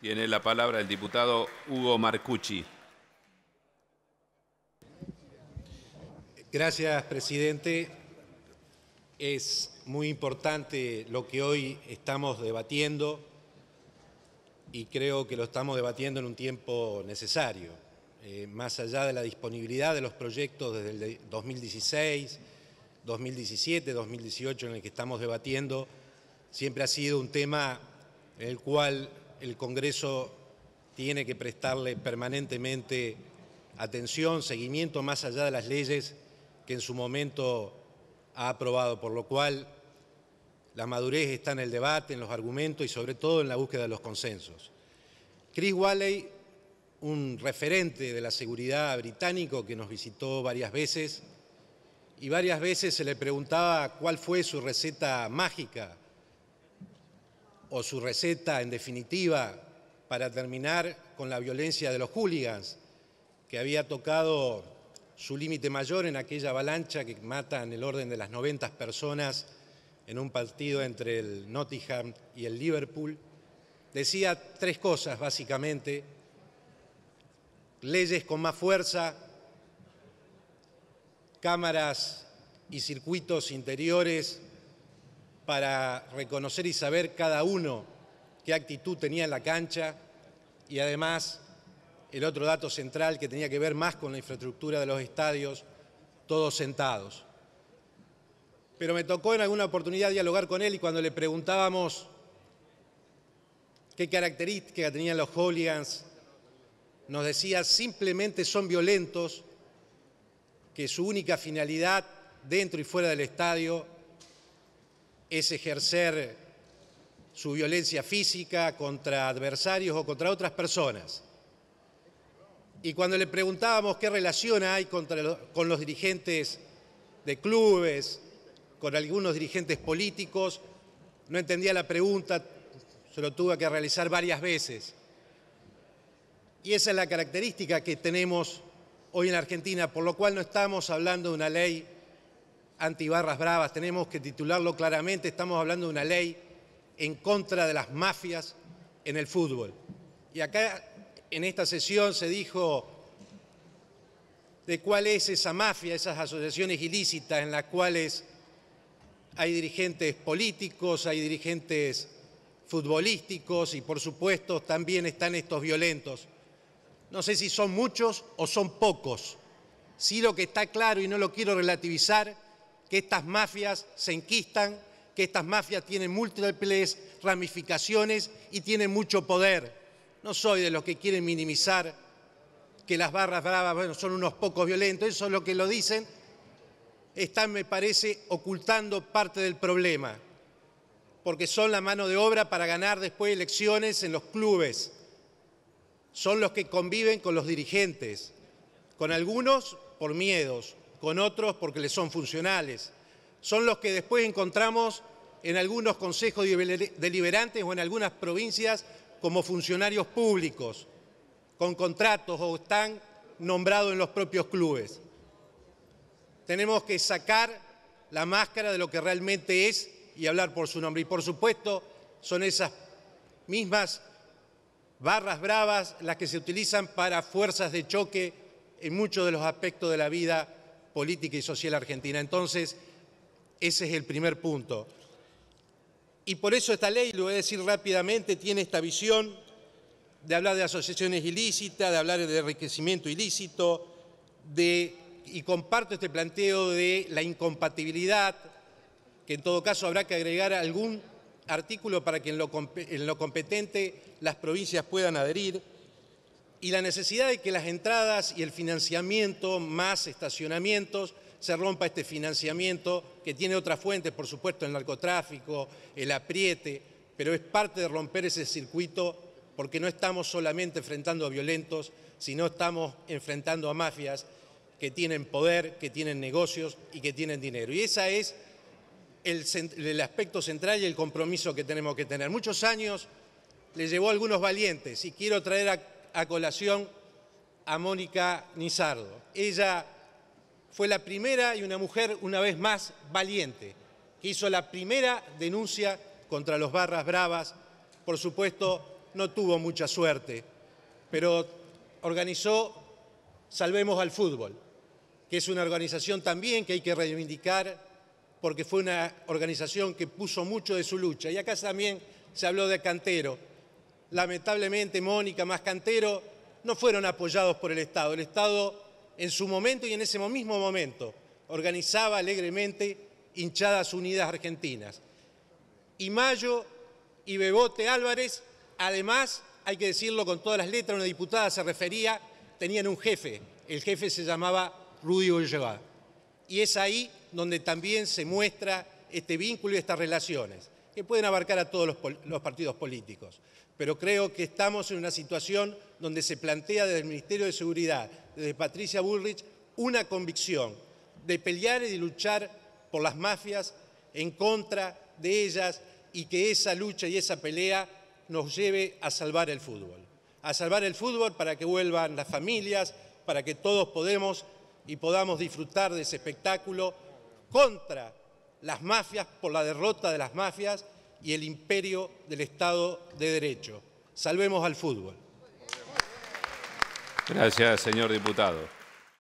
Tiene la palabra el diputado Hugo Marcucci. Gracias, presidente. Es muy importante lo que hoy estamos debatiendo y creo que lo estamos debatiendo en un tiempo necesario. Eh, más allá de la disponibilidad de los proyectos desde el 2016, 2017, 2018 en el que estamos debatiendo, siempre ha sido un tema en el cual el Congreso tiene que prestarle permanentemente atención, seguimiento más allá de las leyes que en su momento ha aprobado, por lo cual la madurez está en el debate, en los argumentos y sobre todo en la búsqueda de los consensos. Chris Walley, un referente de la seguridad británico que nos visitó varias veces, y varias veces se le preguntaba cuál fue su receta mágica o su receta, en definitiva, para terminar con la violencia de los hooligans, que había tocado su límite mayor en aquella avalancha que mata en el orden de las 90 personas en un partido entre el Nottingham y el Liverpool, decía tres cosas básicamente, leyes con más fuerza, cámaras y circuitos interiores para reconocer y saber cada uno qué actitud tenía en la cancha y además el otro dato central que tenía que ver más con la infraestructura de los estadios, todos sentados. Pero me tocó en alguna oportunidad dialogar con él y cuando le preguntábamos qué características tenían los hooligans, nos decía simplemente son violentos, que su única finalidad dentro y fuera del estadio es ejercer su violencia física contra adversarios o contra otras personas. Y cuando le preguntábamos qué relación hay con los dirigentes de clubes, con algunos dirigentes políticos, no entendía la pregunta, se lo tuve que realizar varias veces. Y esa es la característica que tenemos hoy en Argentina, por lo cual no estamos hablando de una ley antibarras bravas, tenemos que titularlo claramente, estamos hablando de una ley en contra de las mafias en el fútbol. Y acá en esta sesión se dijo de cuál es esa mafia, esas asociaciones ilícitas en las cuales hay dirigentes políticos, hay dirigentes futbolísticos y por supuesto también están estos violentos. No sé si son muchos o son pocos. Sí lo que está claro y no lo quiero relativizar que estas mafias se enquistan, que estas mafias tienen múltiples ramificaciones y tienen mucho poder. No soy de los que quieren minimizar que las barras bravas bueno, son unos pocos violentos, eso es lo que lo dicen, están, me parece, ocultando parte del problema, porque son la mano de obra para ganar después elecciones en los clubes, son los que conviven con los dirigentes, con algunos por miedos, con otros porque les son funcionales. Son los que después encontramos en algunos consejos deliberantes o en algunas provincias como funcionarios públicos, con contratos o están nombrados en los propios clubes. Tenemos que sacar la máscara de lo que realmente es y hablar por su nombre. Y por supuesto, son esas mismas barras bravas las que se utilizan para fuerzas de choque en muchos de los aspectos de la vida política y social argentina. Entonces, ese es el primer punto. Y por eso esta ley, lo voy a decir rápidamente, tiene esta visión de hablar de asociaciones ilícitas, de hablar de enriquecimiento ilícito, de, y comparto este planteo de la incompatibilidad, que en todo caso habrá que agregar algún artículo para que en lo competente las provincias puedan adherir y la necesidad de que las entradas y el financiamiento, más estacionamientos, se rompa este financiamiento que tiene otras fuentes, por supuesto, el narcotráfico, el apriete, pero es parte de romper ese circuito porque no estamos solamente enfrentando a violentos, sino estamos enfrentando a mafias que tienen poder, que tienen negocios y que tienen dinero. Y ese es el, aspecto central y el compromiso que tenemos que tener. Muchos años le llevó a algunos valientes y quiero traer a a colación a Mónica Nizardo. Ella fue la primera y una mujer, una vez más, valiente, que hizo la primera denuncia contra los barras bravas. Por supuesto, no tuvo mucha suerte, pero organizó Salvemos al Fútbol, que es una organización también que hay que reivindicar porque fue una organización que puso mucho de su lucha. Y acá también se habló de Cantero lamentablemente Mónica, Mascantero, no fueron apoyados por el Estado. El Estado en su momento y en ese mismo momento organizaba alegremente hinchadas unidas argentinas. Y Mayo y Bebote Álvarez, además, hay que decirlo con todas las letras, una diputada se refería, tenían un jefe, el jefe se llamaba Rudy Goyevá, Y es ahí donde también se muestra este vínculo y estas relaciones que pueden abarcar a todos los, partidos políticos. Pero creo que estamos en una situación donde se plantea desde el Ministerio de Seguridad, desde Patricia Bullrich, una convicción de pelear y de luchar por las mafias en contra de ellas y que esa lucha y esa pelea nos lleve a salvar el fútbol. A salvar el fútbol para que vuelvan las familias, para que todos podemos y podamos disfrutar de ese espectáculo contra las mafias por la derrota de las mafias y el imperio del Estado de Derecho. Salvemos al fútbol. Gracias, señor diputado.